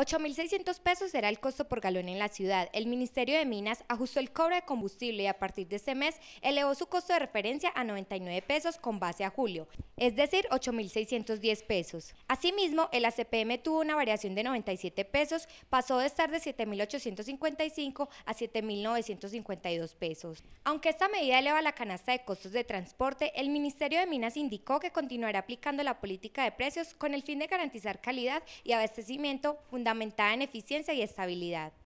8.600 pesos será el costo por galón en la ciudad. El Ministerio de Minas ajustó el cobre de combustible y a partir de este mes elevó su costo de referencia a 99 pesos con base a julio, es decir, 8.610 pesos. Asimismo, el ACPM tuvo una variación de 97 pesos, pasó de estar de 7.855 a 7.952 pesos. Aunque esta medida eleva la canasta de costos de transporte, el Ministerio de Minas indicó que continuará aplicando la política de precios con el fin de garantizar calidad y abastecimiento fundamental fundamentada en eficiencia y estabilidad.